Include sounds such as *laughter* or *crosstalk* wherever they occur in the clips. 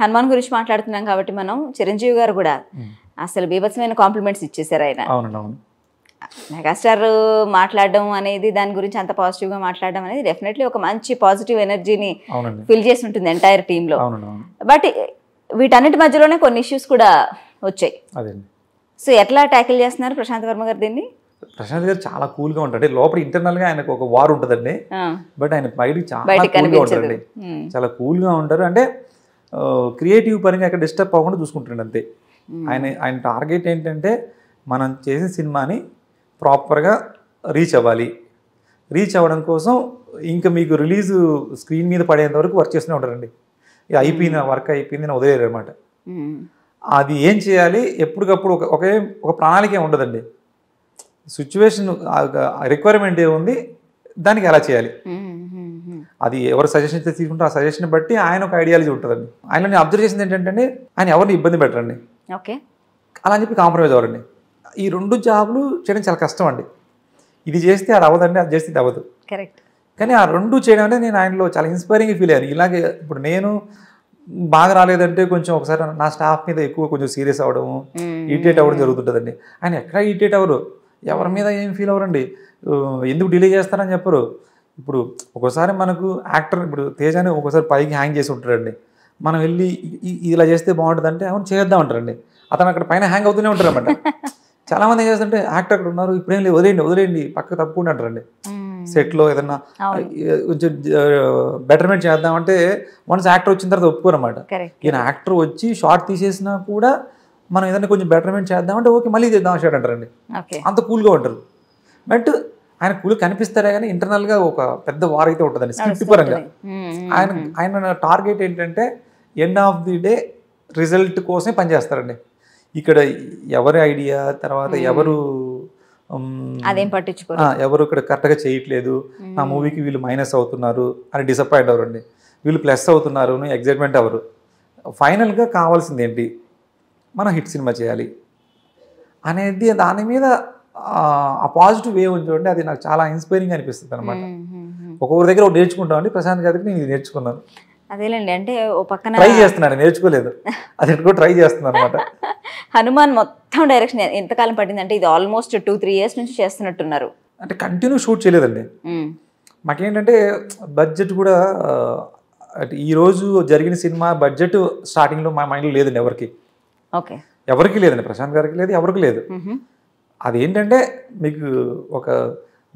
హనుమాన్ గురించి మాట్లాడుతున్నాం కాబట్టి మనం చిరంజీవి గారు కూడా అసలు బీభత్సమైన కాంప్లిమెంట్స్ ఇచ్చేసారు ఆయన మెగాస్టార్ మాట్లాడడం అనేది దాని గురించి అంత పాజిటివ్ గా మాట్లాడడం అనేది డెఫినెట్లీ ఒక మంచి పాజిటివ్ ఎనర్జీని ఫిల్ చేసి ఉంటుంది ఎంటైర్ లో బట్ వీటన్నిటి మధ్యలోనే కొన్ని ఇష్యూస్ కూడా వచ్చాయి సో ఎట్లా ట్యాకిల్ చేస్తున్నారు ప్రశాంత్ వర్మ గారు దీన్ని ప్రశాంత్ గారు చాలా కూల్ గా ఉంటాడు లోపల ఇంటర్నల్ గా ఆయనకు ఒక వార్ ఉంటదండి బట్ ఆయన బయట చాలా కూల్ గా చాలా కూల్ గా ఉంటారు అంటే క్రియేటివ్ పరంగా అక్కడ డిస్టర్బ్ అవ్వకుండా చూసుకుంటుండే అంతే ఆయన ఆయన టార్గెట్ ఏంటంటే మనం చేసిన సినిమాని ప్రాపర్గా రీచ్ అవ్వాలి రీచ్ అవ్వడం కోసం ఇంకా మీకు రిలీజ్ స్క్రీన్ మీద పడేంత వరకు వర్క్ చేస్తూనే ఉంటారండి ఇక అయిపోయింది వర్క్ అయిపోయింది అని వదిలేరు అనమాట అది ఏం చేయాలి ఎప్పటికప్పుడు ఒక ఒకే ఒక ప్రణాళిక ఉండదండి సిచ్యువేషన్ రిక్వైర్మెంట్ ఏముంది దానికి ఎలా చేయాలి అది ఎవరు సజెషన్ అయితే తీసుకుంటారు ఆ సజెషన్ బట్టి ఆయన ఒక ఐడియాలజీ ఉంటుందండి ఆయన నేను అబ్జర్వ్ చేసింది ఏంటంటే ఆయన ఎవరిని ఇబ్బంది పెట్టరండి ఓకే అలా అని చెప్పి కాంప్రమైజ్ అవ్వరండి ఈ రెండు జాబులు చేయడం చాలా కష్టం అండి ఇది చేస్తే అది అవ్వదండి అది చేస్తే ఇది అవ్వదు కరెక్ట్ కానీ ఆ రెండు చేయడం అంటే నేను ఆయనలో చాలా ఇన్స్పైరింగ్ ఫీల్ అయ్యాను ఇలాగే ఇప్పుడు నేను బాగా రాలేదంటే కొంచెం ఒకసారి నా స్టాఫ్ మీద ఎక్కువ కొంచెం సీరియస్ అవ్వడం ఇరిటేట్ అవ్వడం జరుగుతుంటుందండి ఆయన ఎక్కడ ఇరిటేట్ అవ్వరు ఎవరి మీద ఏం ఫీల్ అవ్వరండి ఎందుకు డిలే చేస్తారని చెప్పరు ఇప్పుడు ఒకసారి మనకు యాక్టర్ ఇప్పుడు తేజాని ఒకసారి పైకి హ్యాంగ్ చేసి ఉంటాడండి మనం వెళ్ళి ఇలా చేస్తే బాగుంటుంది అంటే అవును చేద్దాం అంటారండి అతను అక్కడ పైన హ్యాంగ్ అవుతూనే ఉంటారు అనమాట *laughs* చాలా మంది ఏం చేస్తుంటే యాక్టర్ అక్కడ ఉన్నారు ఇప్పుడేం లేదు వదిలేయండి వదిలేయండి పక్క తప్పకుండా అంటారండి సెట్లో ఏదన్నా కొంచెం బెటర్మెంట్ చేద్దామంటే మనసు యాక్టర్ వచ్చిన తర్వాత అనమాట ఈయన యాక్టర్ వచ్చి షార్ట్ తీసేసినా కూడా మనం ఏదైనా కొంచెం బెటర్మెంట్ చేద్దామంటే ఓకే మళ్ళీ చేద్దాం షార్ట్ అంటారండి అంత కూల్గా ఉంటారు బట్ ఆయన కూలి కనిపిస్తారే కానీ ఇంటర్నల్ గా ఒక పెద్ద వార్ అయితే ఉంటుందండి స్క్రిప్ట్ పరంగా ఆయన ఆయన టార్గెట్ ఏంటంటే end of the day result కోసమే పనిచేస్తారండి ఇక్కడ ఎవరి ఐడియా తర్వాత ఎవరు అదేం పట్టించుకో ఎవరు ఇక్కడ కరెక్ట్గా చేయట్లేదు నా మూవీకి వీళ్ళు మైనస్ అవుతున్నారు అని డిసప్పాయింట్ అవరండి వీళ్ళు ప్లస్ అవుతున్నారు ఎగ్జైట్మెంట్ అవరు ఫైనల్గా కావాల్సింది ఏంటి మనం హిట్ సినిమా చేయాలి అనేది దాని మీద ఆ పాజిటివ్ వే ఉంది చూడండి అది నాకు చాలా ఇన్స్పైరింగ్ అనిపిస్తుంది అనమాట ఒక్కొక్కరి దగ్గర నేర్చుకుంటాం అండి ప్రశాంత్ గారికి నేను ఇది నేర్చుకున్నాను అదేలేండి అంటే ఓ పక్కన ట్రై చేస్తున్నాను నేర్చుకోలేదు అది కూడా ట్రై చేస్తున్నాను అనమాట *laughs* హనుమాన్ మొత్తం డైరెక్షన్ ఎంతకాలం పట్టింది అంటే ఇది ఆల్మోస్ట్ టూ త్రీ ఇయర్స్ నుంచి చేస్తున్నట్టున్నారు అంటే కంటిన్యూ షూట్ చేయలేదండి మాకేంటంటే బడ్జెట్ కూడా అంటే ఈరోజు జరిగిన సినిమా బడ్జెట్ స్టార్టింగ్లో మా మైండ్లో లేదండి ఎవరికి ఓకే ఎవరికి లేదండి ప్రశాంత్ గారికి లేదు ఎవరికి లేదు అది ఏంటంటే మీకు ఒక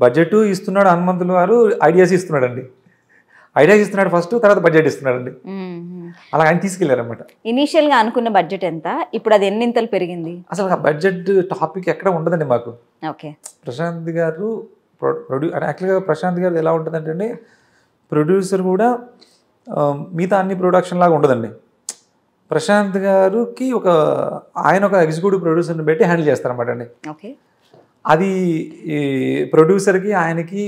బడ్జెట్ ఇస్తున్నాడు హనుమంతులు వారు ఐడియాస్ ఇస్తున్నాడండి ఐడియాస్ ఇస్తున్నాడు ఫస్ట్ తర్వాత బడ్జెట్ ఇస్తున్నాడండి అలా ఆయన తీసుకెళ్లారనమాట ఇనీషియల్ గా అనుకున్న బడ్జెట్ ఎంత ఇప్పుడు అది ఎన్నింతలు పెరిగింది అసలు ఆ బడ్జెట్ టాపిక్ ఎక్కడ ఉండదండి మాకు ఓకే ప్రశాంత్ గారు ప్రొడ్యూ యాక్చువల్గా ప్రశాంత్ గారు ఎలా ఉంటుందంటే ప్రొడ్యూసర్ కూడా మిగతా అన్ని ప్రొడక్షన్ లాగా ఉండదండి ప్రశాంత్ గారికి ఒక ఆయన ఒక ఎగ్జిక్యూటివ్ ప్రొడ్యూసర్ని పెట్టి హ్యాండిల్ చేస్తారనమాట అండి అది ప్రొడ్యూసర్కి ఆయనకి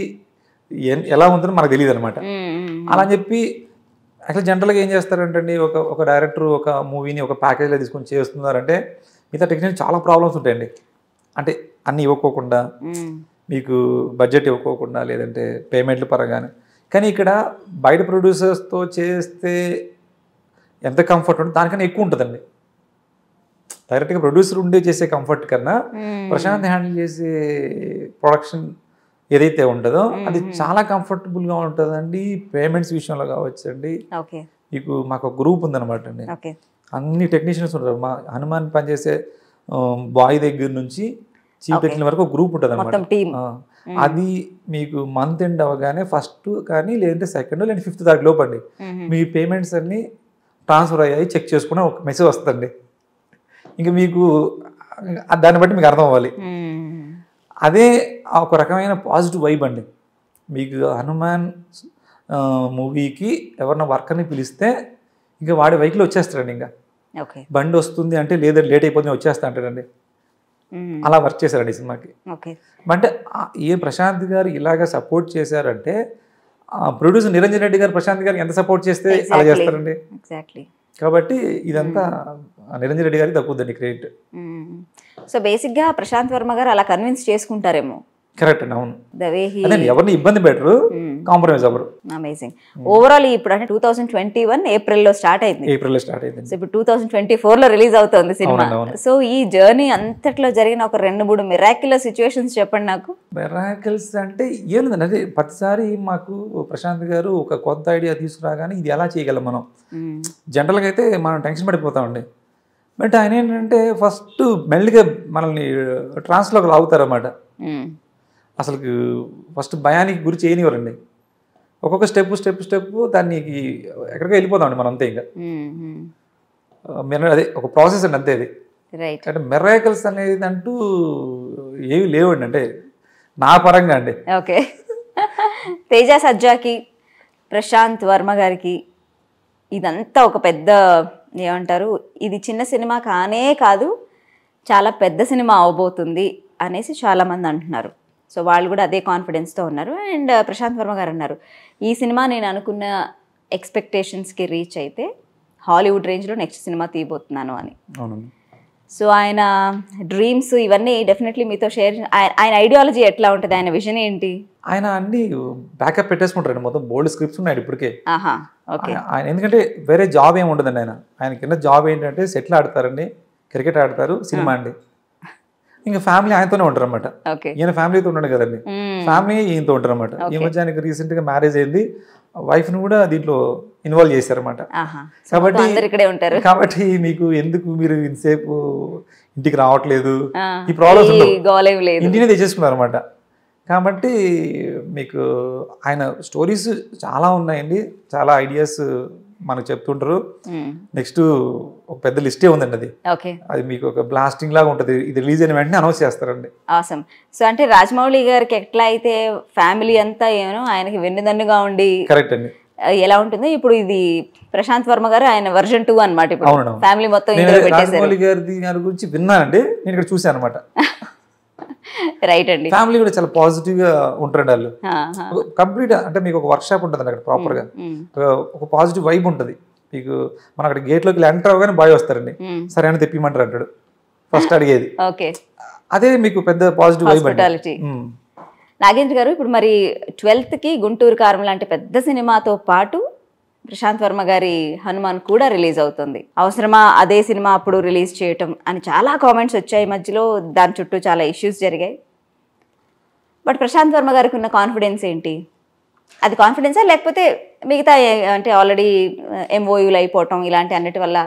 ఎలా ఉంటుందో మనకు తెలియదు అనమాట అలా అని చెప్పి యాక్చువల్ జనరల్గా ఏం చేస్తారంటండి ఒక ఒక డైరెక్టర్ ఒక మూవీని ఒక ప్యాకేజ్లో తీసుకొని చేస్తున్నారంటే మిగతా టెక్నికల్ చాలా ప్రాబ్లమ్స్ ఉంటాయండి అంటే అన్నీ ఇవ్వకోకుండా మీకు బడ్జెట్ ఇవ్వకోకుండా లేదంటే పేమెంట్ల పరంగానే కానీ ఇక్కడ బయట ప్రొడ్యూసర్స్తో చేస్తే ఎంత కంఫర్ట్ ఉంటుంది దానికన్నా ఎక్కువ ఉంటుందండి డైరెక్ట్గా ప్రొడ్యూసర్ ఉండే చేసే కంఫర్ట్ కన్నా ప్రశాంత్ హ్యాండిల్ చేసే ప్రొడక్షన్ ఏదైతే ఉంటుందో అది చాలా కంఫర్టబుల్గా ఉంటుందండి పేమెంట్స్ విషయంలో కావచ్చండి మీకు మాకు గ్రూప్ ఉందన్నమాట అండి అన్ని టెక్నీషియన్స్ ఉంటారు మా హనుమాన్ పనిచేసే బాయ్ దగ్గర నుంచి చీఫ్ టెక్నీషియన్ వరకు గ్రూప్ ఉంటుంది అనమాట అది మీకు మంత్ ఎండ్ అవగానే ఫస్ట్ కానీ లేదంటే సెకండ్ లేదంటే ఫిఫ్త్ తారీఖు లోపండి మీ పేమెంట్స్ అన్ని ట్రాన్స్ఫర్ అయ్యాయి చెక్ చేసుకుని ఒక మెసేజ్ వస్తుందండి ఇంకా మీకు దాన్ని బట్టి మీకు అర్థం అవ్వాలి అదే ఒక రకమైన పాజిటివ్ వైబ్ అండి మీకు హనుమాన్ మూవీకి ఎవరిన వర్కర్ని పిలిస్తే ఇంకా వాడి వెహికల్ వచ్చేస్తాడండి ఇంకా బండి వస్తుంది అంటే లేదండి లేట్ అయిపోతుంది వచ్చేస్తా అంటాడండి అలా వర్క్ చేశారండి సినిమాకి అంటే ఏ ప్రశాంత్ గారు ఇలాగ సపోర్ట్ చేశారంటే ప్రొడ్యూసర్ నిరంజన్ రెడ్డి గారు ప్రశాంత్ గారు ఎంత సపోర్ట్ చేస్తే అలా చేస్తారండి ఎగ్జాక్ట్లీ కాబట్టి ఇదంతా hmm. నిరంజన్ రెడ్డి గారికి తక్కువ క్రెడిట్ సో బేసిక్గా ప్రశాంత్ వర్మ గారు అలా కన్విన్స్ చేసుకుంటారేమో కరెక్ట్ అవును ఎవరిని ఇబ్బంది పెట్టరు hmm. కాంప్రమైజ్ అవ్వరు అమేజింగ్ ఓవరాల్ ఇప్పుడు అంటే two thousand twenty one April లో స్టార్ట్ అయింది ఏప్రిల్ లో స్టార్ట్ అయింది సో ఇప్పుడు టూ థౌసండ్ ట్వంటీ ఫోర్ లో రిలీజ్ అవుతుంది సినిమా సో ఈ జర్నీ అంతట్లో జరిగిన ఒక రెండు మూడు మిరాక్యులర్ సిచ్యువేషన్స్ చెప్పండి నాకు మిరాకిల్స్ అంటే ఏం లేదండి అదే ప్రతిసారి మాకు ప్రశాంత్ గారు ఒక కొత్త ఐడియా తీసుకురాగానే ఇది ఎలా చేయగలం మనం జనరల్ hmm. గా అయితే మనం టెన్షన్ పడిపోతామండి బట్ ఆయన ఏంటంటే ఫస్ట్ మెల్లిగా మనల్ని ట్రాన్స్లోకి uh, అన్నమాట అసలు ఫస్ట్ భయానికి గురి చేయనివ్వరండి ఒక్కొక్క స్టెప్ స్టెప్ స్టెప్ దానికి ఎక్కడికి వెళ్ళిపోదామండి మనం అంతే ఇంకా అదే ఒక ప్రాసెస్ అండి అంతే అది అంటే మిరాకల్స్ అనేది అంటూ ఏవి లేవండి అంటే నా పరంగా అండి ఓకే తేజ సజ్జాకి ప్రశాంత్ వర్మ గారికి ఇదంతా ఒక పెద్ద ఏమంటారు ఇది చిన్న సినిమా కానే కాదు చాలా పెద్ద సినిమా అవబోతుంది అనేసి చాలామంది అంటున్నారు సో వాళ్ళు కూడా అదే కాన్ఫిడెన్స్తో ఉన్నారు అండ్ uh, ప్రశాంత్ వర్మ గారు అన్నారు ఈ సినిమా నేను అనుకున్న ఎక్స్పెక్టేషన్స్కి రీచ్ అయితే హాలీవుడ్ రేంజ్లో నెక్స్ట్ సినిమా తీయబోతున్నాను అని సో ఆయన డ్రీమ్స్ ఇవన్నీ డెఫినెట్లీ మీతో షేర్ ఆయన ఐడియాలజీ ఎట్లా ఉంటుంది ఆయన విజన్ ఏంటి ఆయన అన్ని బ్యాకప్ పెట్టేసుకుంటారు మొత్తం బోల్డ్ స్క్రిప్ట్స్ ఉన్నాయి ఇప్పటికే ఆయన ఎందుకంటే వేరే జాబ్ ఏమి ఉండదండి ఆయన ఆయన కింద జాబ్ ఏంటంటే సెటిల్ ఆడతారండి క్రికెట్ ఆడతారు సినిమా అండి ఇంకా ఫ్యామిలీ ఆయనతోనే ఉంటారు అనమాట ఈయన ఫ్యామిలీతో ఉన్నాడు కదండి ఫ్యామిలీ ఈయనతో ఉంటారు అనమాట ఈ మధ్య ఆయనకి రీసెంట్ గా మ్యారేజ్ అయింది వైఫ్ ను కూడా దీంట్లో ఇన్వాల్వ్ చేశారన్నమాట కాబట్టి కాబట్టి మీకు ఎందుకు మీరు ఇంతసేపు ఇంటికి రావట్లేదు ఈ ప్రాబ్లమ్స్ ఇంటినే తెచ్చేసుకున్నారు అనమాట కాబట్టి మీకు ఆయన స్టోరీస్ చాలా ఉన్నాయండి చాలా ఐడియాస్ మనకు చెప్తుంటారు నెక్స్ట్ ఒక పెద్ద లిస్టే ఉందండి అది అది మీకు ఒక బ్లాస్టింగ్ లాగా ఉంటుంది ఇది రిలీజ్ అయిన వెంటనే అనౌన్స్ చేస్తారండి ఆసమ్ సో అంటే రాజమౌళి గారికి ఎట్లా అయితే ఫ్యామిలీ అంతా ఏమో ఆయనకి వెన్నుదన్నుగా ఉండి కరెక్ట్ అండి ఎలా ఉంటుంది ఇప్పుడు ఇది ప్రశాంత్ వర్మ గారు ఆయన వర్జన్ టూ అనమాట ఇప్పుడు ఫ్యామిలీ మొత్తం రాజమౌళి గారి గారి గురించి విన్నానండి నేను ఇక్కడ చూసాను అనమాట *laughs* రైట్ అండి ఫ్యామిలీ కూడా చాలా పాజిటివ్ గా ఉంటారు వాళ్ళు కంప్లీట్ అంటే మీకు ఒక వర్క్ షాప్ ఉంటుంది అక్కడ ప్రాపర్ గా ఒక పాజిటివ్ వైబ్ ఉంటుంది మీకు మనం అక్కడ గేట్ లోకి ఎంటర్ అవగానే బాయ్ వస్తారండి సరే అని తెప్పిమంటారు అంటాడు ఫస్ట్ అడిగేది అదే మీకు పెద్ద పాజిటివ్ వైబ్ అంటే నాగేంద్ర గారు ఇప్పుడు మరి ట్వెల్త్ కి గుంటూరు కారం లాంటి పెద్ద సినిమాతో పాటు ప్రశాంత్ వర్మ గారి హనుమాన్ కూడా రిలీజ్ అవుతుంది అవసరమా అదే సినిమా అప్పుడు రిలీజ్ చేయటం అని చాలా కామెంట్స్ వచ్చాయి మధ్యలో దాని చుట్టూ చాలా ఇష్యూస్ జరిగాయి బట్ ప్రశాంత్ వర్మ గారికి ఉన్న కాన్ఫిడెన్స్ ఏంటి అది కాన్ఫిడెన్సా లేకపోతే మిగతా అంటే ఆల్రెడీ ఎంఓయూలు అయిపోవటం ఇలాంటి అన్నిటి వల్ల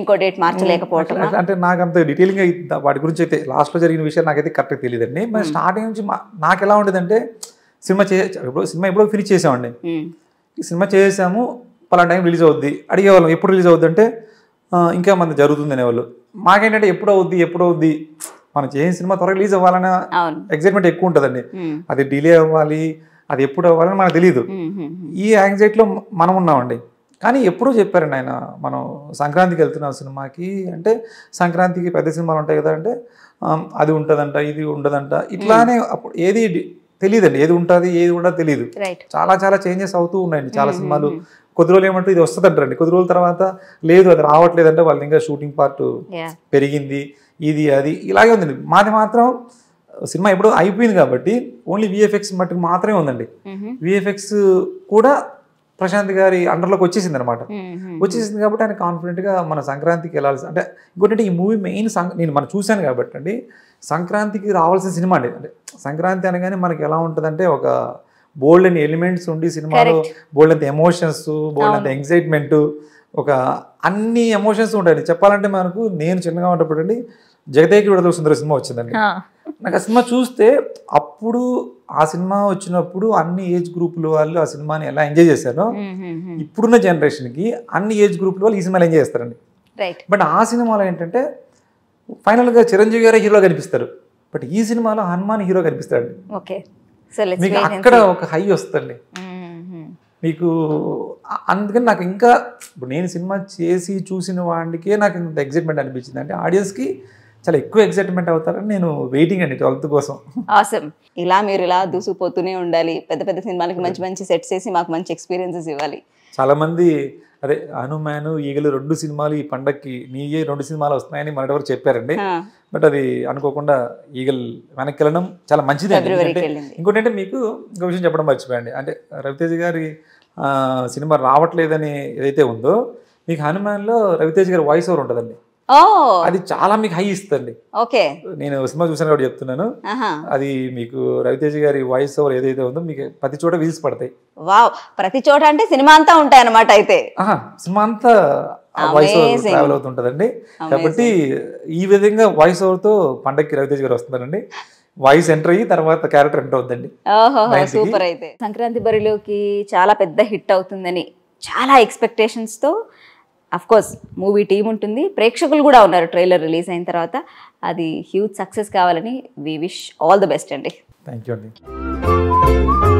ఇంకో డేట్ మార్చలేకపోవటం అంటే నాకు అంత డీటెయిల్గా వాటి గురించి అయితే లాస్ట్లో జరిగిన విషయం నాకైతే కరెక్ట్గా తెలియదండి మరి స్టార్టింగ్ నుంచి నాకు ఎలా ఉండేదంటే సినిమా చే ఇప్పుడు సినిమా ఎప్పుడో ఫినిష్ చేసామండి సినిమా చేసాము పలానా టైం రిలీజ్ అవుద్ది అడిగేవాళ్ళం ఎప్పుడు రిలీజ్ అవుద్ది అంటే ఇంకా మన జరుగుతుంది అనేవాళ్ళు మాకేంటంటే ఎప్పుడు అవుద్ది ఎప్పుడు అవుద్ది మనం చేసిన సినిమా త్వరగా రిలీజ్ అవ్వాలన్న ఎగ్జైట్మెంట్ ఎక్కువ ఉంటుందండి అది డిలే అవ్వాలి అది ఎప్పుడు అవ్వాలని మనకు తెలియదు ఈ యాంగ్జైటీలో మనం ఉన్నామండి కానీ ఎప్పుడూ చెప్పారండి ఆయన మనం సంక్రాంతికి వెళ్తున్నాం సినిమాకి అంటే సంక్రాంతికి పెద్ద సినిమాలు ఉంటాయి కదా అంటే అది ఉంటుందంట ఇది ఉండదంట ఇట్లానే అప్పుడు ఏది తెలియదండి ఏది ఉంటుంది ఏది కూడా తెలియదు చాలా చాలా చేంజెస్ అవుతూ ఉన్నాయండి చాలా సినిమాలు కొద్ది రోజులు ఏమంటే ఇది వస్తుంది అంటారండి కొద్ది రోజుల తర్వాత లేదు అది రావట్లేదంటే వాళ్ళు ఇంకా షూటింగ్ పార్ట్ పెరిగింది ఇది అది ఇలాగే ఉందండి మాది మాత్రం సినిమా ఎప్పుడో అయిపోయింది కాబట్టి ఓన్లీ విఎఫ్ఎక్స్ మట్టుకు మాత్రమే ఉందండి విఎఫ్ఎక్స్ కూడా ప్రశాంత్ గారి అండర్లోకి వచ్చేసింది అనమాట వచ్చేసింది కాబట్టి ఆయన కాన్ఫిడెంట్గా మన సంక్రాంతికి వెళ్ళాల్సి అంటే ఇంకోటంటే ఈ మూవీ మెయిన్ నేను మనం చూశాను కాబట్టి అండి సంక్రాంతికి రావాల్సిన సినిమా అండి అంటే సంక్రాంతి అనగానే మనకి ఎలా ఉంటుందంటే ఒక బోల్డ్ అని ఎలిమెంట్స్ ఉండి సినిమాలో బోల్డ్ అంత ఎమోషన్స్ బోల్డ్ అంత ఎంగ్జైట్మెంట్ ఒక అన్ని ఎమోషన్స్ ఉంటాయి చెప్పాలంటే మనకు నేను చిన్నగా ఉన్నప్పుడు అండి జగదేకి విడుదల సుందర సినిమా వచ్చిందండి నాకు ఆ సినిమా చూస్తే అప్పుడు ఆ సినిమా వచ్చినప్పుడు అన్ని ఏజ్ గ్రూపుల వాళ్ళు ఆ సినిమాని ఎలా ఎంజాయ్ చేశారో ఇప్పుడున్న జనరేషన్కి అన్ని ఏజ్ గ్రూపుల వాళ్ళు ఈ సినిమాలు ఎంజాయ్ చేస్తారండి బట్ ఆ సినిమాలో ఏంటంటే ఫైనల్గా చిరంజీవి గారే హీరో కనిపిస్తారు బట్ ఈ సినిమాలో హనుమాన్ హీరో కనిపిస్తాడు ఓకే మీకు అక్కడ ఒక హై వస్తుంది మీకు అందుకని నాకు ఇంకా ఇప్పుడు నేను సినిమా చేసి చూసిన వాడికే నాకు ఇంత ఎగ్జైట్మెంట్ అనిపించింది అంటే ఆడియన్స్కి చాలా ఎక్కువ ఎగ్జైట్మెంట్ అవుతారని నేను వెయిటింగ్ అండి ట్వెల్త్ కోసం ఆసమ్ ఇలా మీరు ఇలా దూసుకుపోతూనే ఉండాలి పెద్ద పెద్ద సినిమాలకి మంచి మంచి సెట్స్ వేసి మాకు మంచి ఎక్స్పీరియన్సెస్ ఇవ్వాలి చాలామంది అదే హనుమాన్ ఈగలు రెండు సినిమాలు ఈ పండక్కి నీయే రెండు సినిమాలు వస్తున్నాయని మన ఎవరు చెప్పారండి బట్ అది అనుకోకుండా ఈగలు వెనక్కి వెళ్ళడం చాలా మంచిది ఇంకోటి అంటే మీకు ఇంకో విషయం చెప్పడం మర్చిపోయండి అంటే రవితేజ్ గారి సినిమా రావట్లేదని ఏదైతే ఉందో మీకు హనుమాన్లో రవితేజ్ గారి వాయిస్ ఓవర్ ఉంటుందండి అది చాలా మీకు హై ఇస్తుంది ఓకే నేను సినిమా చూసాను కూడా చెప్తున్నాను అది మీకు రవితేజ గారి వాయిస్ ఓవర్ ఏదైతే ఉందో మీకు ప్రతి చోట వీల్స్ పడతాయి వావ్ ప్రతి చోట అంటే సినిమా అంతా ఉంటాయి అన్నమాట అయితే సినిమా అంతా వాయిస్ ఓవర్ ట్రావెల్ అవుతుంటదండి కాబట్టి ఈ విధంగా వాయిస్ ఓవర్ తో పండక్కి రవితేజ గారు వస్తున్నారండి వాయిస్ ఎంటర్ అయ్యి తర్వాత క్యారెక్టర్ ఎంటర్ అవుతుందండి సూపర్ అయితే సంక్రాంతి బరిలోకి చాలా పెద్ద హిట్ అవుతుందని చాలా ఎక్స్పెక్టేషన్స్ తో కోర్స్ మూవీ టీం ఉంటుంది ప్రేక్షకులు కూడా ఉన్నారు ట్రైలర్ రిలీజ్ అయిన తర్వాత అది హ్యూజ్ సక్సెస్ కావాలని we wish all the best అండి థ్యాంక్ యూ అండి